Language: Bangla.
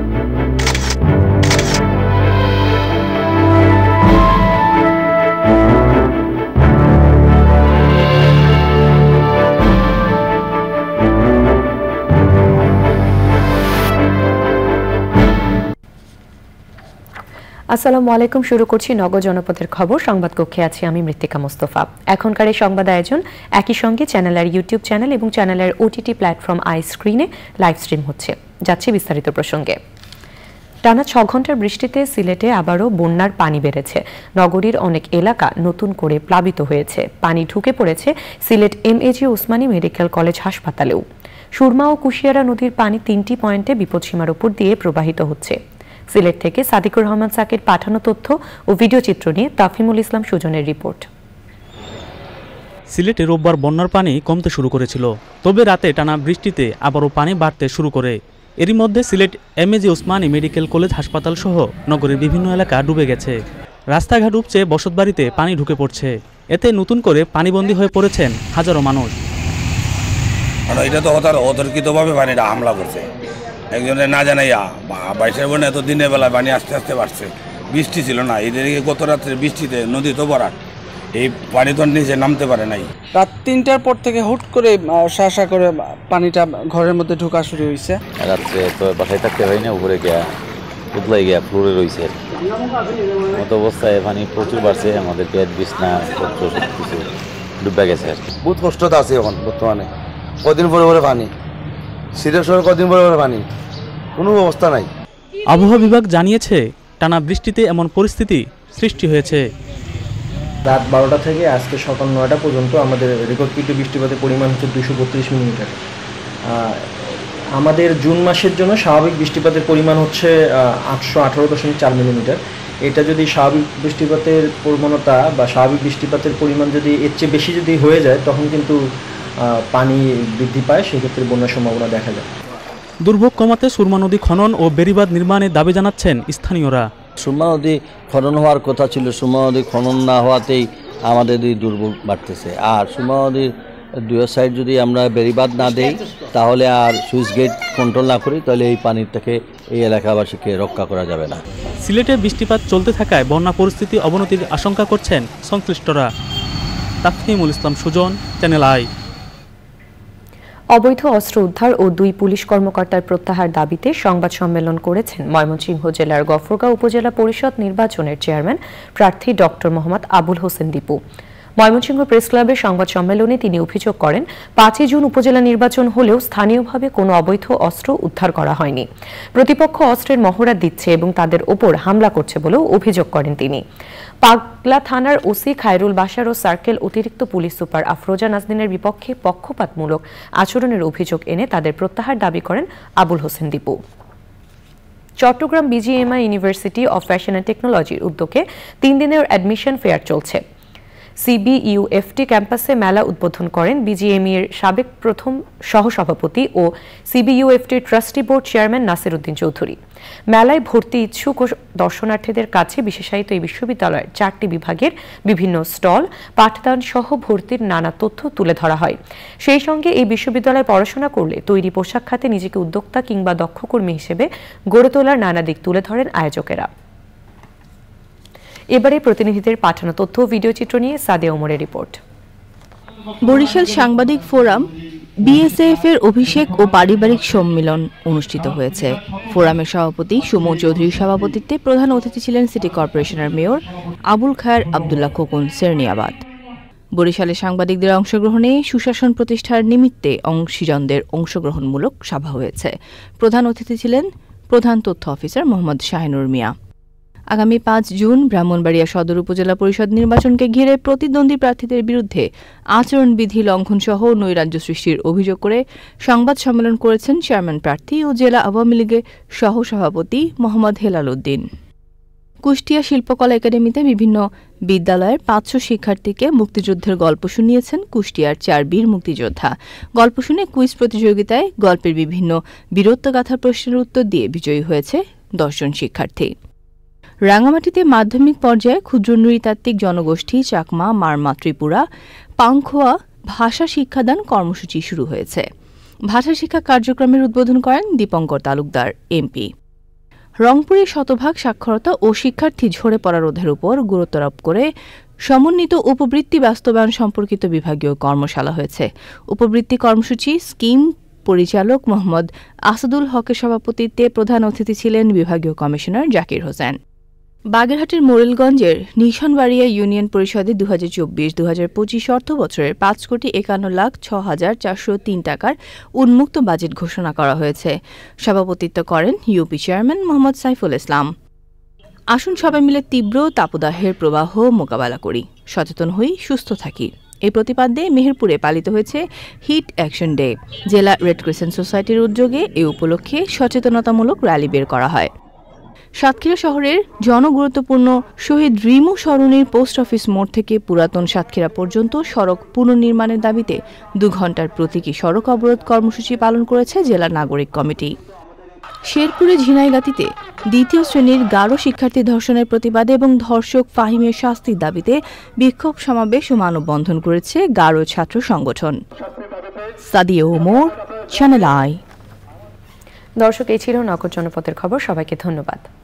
Thank you. আসসালামু আলাইকুম শুরু করছি নগর জনপদের খবর সংবাদ কক্ষে আছি আমি মৃত্তিকা মোস্তফা এখনকার এই সংবাদ আয়োজন একই সঙ্গে চ্যানেলের ইউটিউব চ্যানেল এবং চ্যানেলের ওটিটি প্ল্যাটফর্ম আই স্ক্রিনে লাইভ স্ট্রিম হচ্ছে যাচ্ছে বিস্তারিত প্রসঙ্গে টানা ছ ঘন্টার বৃষ্টিতে সিলেটে আবারও বন্যার পানি বেড়েছে নগরীর অনেক এলাকা নতুন করে প্লাবিত হয়েছে পানি ঢুকে পড়েছে Sylhet M MAG Osmani medical college হাসপাতালেও সুরমা ও কুশিয়ারা নদীর পানি তিনটি পয়েন্টে বিপদসীমার উপর দিয়ে প্রবাহিত হচ্ছে সিলেট থেকে সাদিকুর রহমান সাকের পাঠানো তথ্য ও ভিডিও চিত্র নিয়ে তাফিমুল ইসলাম সুজনের রিপোর্ট সিলেটে রোববার বন্যার পানি কমতে শুরু করেছিল তবে রাতে টানা বৃষ্টিতে আবারও পানি বাড়তে শুরু করে এরই মধ্যে Sylhet M AG Osmani medical college হাসপাতাল সহ নগরের বিভিন্ন এলাকা ডুবে গেছে রাস্তাঘাট উপচে বসতবাড়িতে পানি ঢুকে পড়ছে এতে নতুন করে পানিবন্দী হয়ে পড়েছেন হাজারো মানুষ কারণ এটা তো তার অতর্কিতভাবে পানিটা হামলা করছে একজনের না জানাইয়া বাইশের বোন এত দিনের বেলায় বানিয়ে আস্তে আস্তে বাড়ছে বৃষ্টি ছিল না এদের গত রাত্রে বৃষ্টিতে নদী তো ভরা এই পানি তো নিচে নামতে পারে নাই রাত তিনটার পর থেকে হুট করে শাসা করে পানিটা ঘরের মধ্যে ঢুকা শুরু হয়েছে রাত্রে তো বাসায় থাকতে হয় না উপরে গিয়া উদলাই গিয়া ফ্লোরে রয়েছে মতো অবস্থায় পানি প্রচুর বাড়ছে আমাদের পেট বিছনা সব কিছু ডুবে গেছে আর বহুত কষ্টটা আছে এখন বর্তমানে কদিন পরে পরে পানি সিলেট শহরে কদিন পরে পরে পানি কোনো ব্যবস্থা নাই আবহাওয়া বিভাগ জানিয়েছে টানা বৃষ্টিতে এমন পরিস্থিতি সৃষ্টি হয়েছে রাত বারোটা থেকে আজকে সকাল নয়টা পর্যন্ত আমাদের রেকর্ডকৃত বৃষ্টিপাতের পরিমাণ হচ্ছে দুশো বত্রিশ মিলিমিটার আমাদের জুন মাসের জন্য স্বাভাবিক বৃষ্টিপাতের পরিমাণ হচ্ছে আটশো আঠারো দশমিক চার মিলিমিটার এটা যদি স্বাভাবিক বৃষ্টিপাতের প্রবণতা বা স্বাভাবিক বৃষ্টিপাতের পরিমাণ যদি এর চেয়ে বেশি যদি হয়ে যায় তখন কিন্তু পানি বৃদ্ধি পায় সেক্ষেত্রে বন্যার সম্ভাবনা দেখা যায় দুর্ভোগ কমাতে সুরমা নদী খনন ও বেরিবাদ নির্মাণের দাবি জানাচ্ছেন স্থানীয়রা সুরমা নদী খনন হওয়ার কথা ছিল সুরমা নদী খনন না হওয়াতেই আমাদের এই দুর্ভোগ বাড়তেছে আর সুরমা নদীর দুই সাইড যদি আমরা বেরিবাদ না দেই তাহলে আর সুইচ গেট কন্ট্রোল না করি তাহলে এই পানির থেকে এই এলাকাবাসীকে রক্ষা করা যাবে না সিলেটে বৃষ্টিপাত চলতে থাকায় বন্যা পরিস্থিতি অবনতির আশঙ্কা করছেন সংশ্লিষ্টরা তাফিমুল ইসলাম সুজন চ্যানেল আই অবৈধ অস্ত্র উদ্ধার ও দুই পুলিশ কর্মকর্তার প্রত্যাহার দাবিতে সংবাদ সম্মেলন করেছেন ময়মনসিংহ জেলার গফরগাঁও উপজেলা পরিষদ নির্বাচনের চেয়ারম্যান প্রার্থী ডক্টর মোহাম্মদ আবুল হোসেন দীপু ময়মনসিংহ প্রেস ক্লাবের সংবাদ সম্মেলনে তিনি অভিযোগ করেন পাঁচই জুন উপজেলা নির্বাচন হলেও স্থানীয়ভাবে কোনো অবৈধ অস্ত্র উদ্ধার করা হয়নি প্রতিপক্ষ অস্ত্রের মহড়া দিচ্ছে এবং তাদের ওপর হামলা করছে বলেও অভিযোগ করেন তিনি পাগলা থানার ওসি খায়রুল বাসার ও সার্কেল অতিরিক্ত পুলিশ সুপার আফরোজা নাজদিনের বিপক্ষে পক্ষপাতমূলক আচরণের অভিযোগ এনে তাদের প্রত্যাহার দাবি করেন Abul Hossain Dipu Chattogram BGMEA university of fashion and টেকনোলজির উদ্যোগে তিন দিনের অ্যাডমিশন ফেয়ার চলছে সিবিইউএফটি ক্যাম্পাসে মেলা উদ্বোধন করেন বিজিএমইর সাবেক প্রথম সহসভাপতি ও সিবিইউএফটির trustee board chairman Nasir Uddin Chowdhury মেলায় ভর্তি ইচ্ছুক ও দর্শনার্থীদের কাছে বিশেষায়িত এই বিশ্ববিদ্যালয়ের চারটি বিভাগের বিভিন্ন স্টল পাঠদান সহ ভর্তির নানা তথ্য তুলে ধরা হয় সেই সঙ্গে এই বিশ্ববিদ্যালয়ে পড়াশোনা করলে তৈরি পোশাক খাতে নিজেকে উদ্যোক্তা কিংবা দক্ষ কর্মী হিসেবে গড়ে তোলার নানা দিক তুলে ধরেন আয়োজকেরা এবারে প্রতিনিধিদের পাঠানো তথ্য ভিডিও চিত্র নিয়ে সাদে ওমরের রিপোর্ট বরিশাল সাংবাদিক ফোরাম বিএসএফ এর অভিষেক ও পারিবারিক সম্মেলন অনুষ্ঠিত হয়েছে ফোরামের সভাপতি সুমন চৌধুরীর সভাপতিত্বে প্রধান অতিথি ছিলেন সিটি কর্পোরেশনের মেয়র আবুল খায়ের আবদুল্লাহ খোকন সেরনিয়াবাদ বরিশালে সাংবাদিকদের অংশগ্রহণে সুশাসন প্রতিষ্ঠার নিমিত্তে অংশীজনদের অংশগ্রহণমূলক সভা হয়েছে প্রধান অতিথি ছিলেন প্রধান তথ্য অফিসার মোহাম্মদ শাহিনুর মিয়া আগামী পাঁচ জুন ব্রাহ্মণবাড়িয়া সদর উপজেলা পরিষদ নির্বাচনকে ঘিরে প্রতিদ্বন্দ্বী প্রার্থীদের বিরুদ্ধে আচরণবিধি লঙ্ঘনসহ নৈরাজ্য সৃষ্টির অভিযোগ করে সংবাদ সম্মেলন করেছেন চেয়ারম্যান প্রার্থী ও জেলা আওয়ামী লীগের সহসভাপতি মোহাম্মদ হেলাল উদ্দিন কুষ্টিয়া শিল্পকলা একাডেমিতে বিভিন্ন বিদ্যালয়ের পাঁচশো শিক্ষার্থীকে মুক্তিযুদ্ধের গল্প শুনিয়েছেন কুষ্টিয়ার চার বীর মুক্তিযোদ্ধা গল্প শুনে কুইজ প্রতিযোগিতায় গল্পের বিভিন্ন বীরত্বগাথা প্রশ্নের উত্তর দিয়ে বিজয়ী হয়েছে দশজন শিক্ষার্থী রাঙামাটিতে মাধ্যমিক পর্যায়ে ক্ষুদ্র নৃতাত্ত্বিক জনগোষ্ঠী চাকমা মারমা ত্রিপুরা পাংখোয়া ভাষা শিক্ষাদান কর্মসূচি শুরু হয়েছে ভাষা শিক্ষা কার্যক্রমের উদ্বোধন করেন দীপঙ্কর তালুকদার এমপি রংপুরে শতভাগ সাক্ষরতা ও শিক্ষার্থী ঝরে পড়া রোধের উপর গুরুত্বারোপ করে সমন্বিত উপবৃত্তি বাস্তবায়ন সম্পর্কিত বিভাগীয় কর্মশালা হয়েছে উপবৃত্তি কর্মসূচি স্কিম পরিচালক মোহাম্মদ আসাদুল হকের সভাপতিত্বে প্রধান অতিথি ছিলেন বিভাগীয় কমিশনার জাকির হোসেন বাগেরহাটের মোরেলগঞ্জের নিশনবাড়িয়া ইউনিয়ন পরিষদে দু হাজার চব্বিশ দু হাজার পঁচিশ অর্থ বছরের পাঁচ কোটি একান্ন লাখ ছ হাজার চারশো তিন টাকার উন্মুক্ত বাজেট ঘোষণা করা হয়েছে সভাপতিত্ব করেন ইউপি চেয়ারম্যান মোহাম্মদ সাইফুল ইসলাম আসুন সবাই মিলে তীব্র তাপদাহের প্রবাহ মোকাবেলা করি সচেতন হই সুস্থ থাকি এই প্রতিপাদ্যে মেহেরপুরে পালিত হয়েছে হিট অ্যাকশন ডে জেলা রেড ক্রিসেন্ট সোসাইটির উদ্যোগে এ উপলক্ষে সচেতনতামূলক র্যালি বের করা হয় সাতক্ষীরা শহরের জনগুরুত্বপূর্ণ শহীদ রিমু সরণির পোস্ট অফিস মোড় থেকে পুরাতন সাতক্ষীরা পর্যন্ত সড়ক পুনর্নির্মাণের দাবিতে দু ঘন্টার প্রতীকী সড়ক অবরোধ কর্মসূচি পালন করেছে জেলা নাগরিক কমিটি শেরপুরে ঝিনাইগাতিতে দ্বিতীয় শ্রেণীর গারো শিক্ষার্থী ধর্ষণের প্রতিবাদে এবং ধর্ষক ফাহিমের শাস্তির দাবিতে বিক্ষোভ সমাবেশ ও মানববন্ধন করেছে গারো ছাত্র সংগঠন সাদিয়া চ্যানেল দর্শক এই ছিল নগর জনপথের খবর সবাইকে ধন্যবাদ